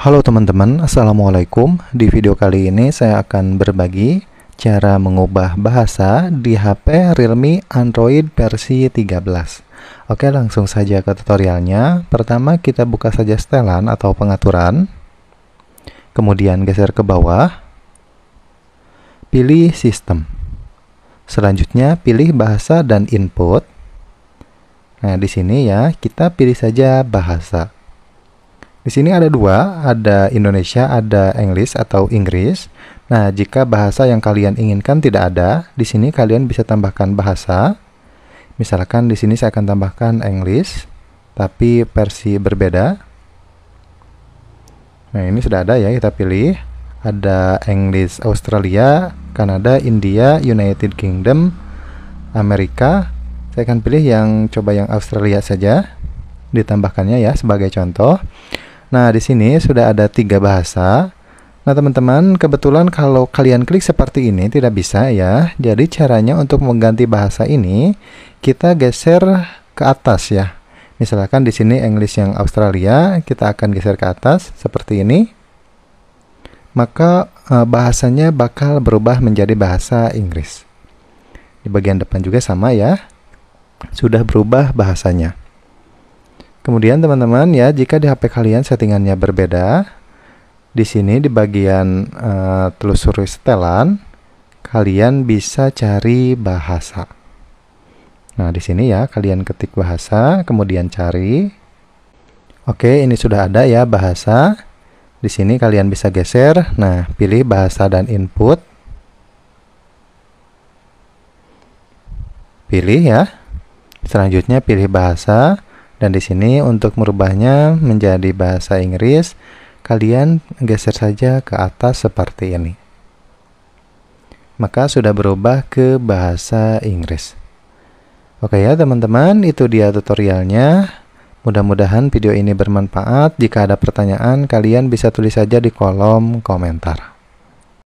Halo teman-teman, Assalamualaikum Di video kali ini saya akan berbagi cara mengubah bahasa di HP Realme Android versi 13 Oke langsung saja ke tutorialnya Pertama kita buka saja setelan atau pengaturan Kemudian geser ke bawah Pilih sistem Selanjutnya pilih bahasa dan input Nah di sini ya kita pilih saja bahasa di sini ada dua, ada Indonesia, ada English atau Inggris. Nah, jika bahasa yang kalian inginkan tidak ada, di sini kalian bisa tambahkan bahasa. Misalkan di sini saya akan tambahkan English, tapi versi berbeda. Nah, ini sudah ada ya, kita pilih. Ada English Australia, Kanada, India, United Kingdom, Amerika. Saya akan pilih yang coba yang Australia saja. Ditambahkannya ya sebagai contoh. Nah, di sini sudah ada tiga bahasa. Nah, teman-teman, kebetulan kalau kalian klik seperti ini tidak bisa ya. Jadi, caranya untuk mengganti bahasa ini, kita geser ke atas ya. Misalkan di sini English yang Australia, kita akan geser ke atas seperti ini. Maka eh, bahasanya bakal berubah menjadi bahasa Inggris. Di bagian depan juga sama ya. Sudah berubah bahasanya. Kemudian teman-teman ya, jika di HP kalian settingannya berbeda, di sini di bagian uh, eh, telusuri setelan kalian bisa cari bahasa. Nah, di sini ya kalian ketik bahasa, kemudian cari. Oke, ini sudah ada ya bahasa. Di sini kalian bisa geser. Nah, pilih bahasa dan input. Pilih ya. Selanjutnya pilih bahasa dan di sini untuk merubahnya menjadi bahasa Inggris, kalian geser saja ke atas seperti ini. Maka sudah berubah ke bahasa Inggris. Oke ya teman-teman, itu dia tutorialnya. Mudah-mudahan video ini bermanfaat. Jika ada pertanyaan, kalian bisa tulis saja di kolom komentar.